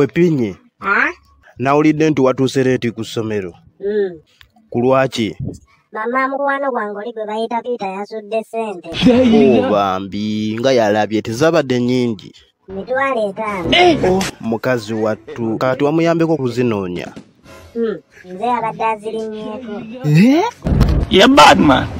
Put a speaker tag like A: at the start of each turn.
A: wepinye nawulidde nti watuusereeti ku ssomero hmm. ku lwaki
B: bamamukwano gwange oli gwe bayita piita yasudde sente
A: bambi nga yalabye tezabadde nyingi
B: mitwalo etaano eh.
A: mukazi wattu kati wamuyambeko okuzinoonya
C: hmm. nze yabadde azirinnyeko
A: eh? ye badman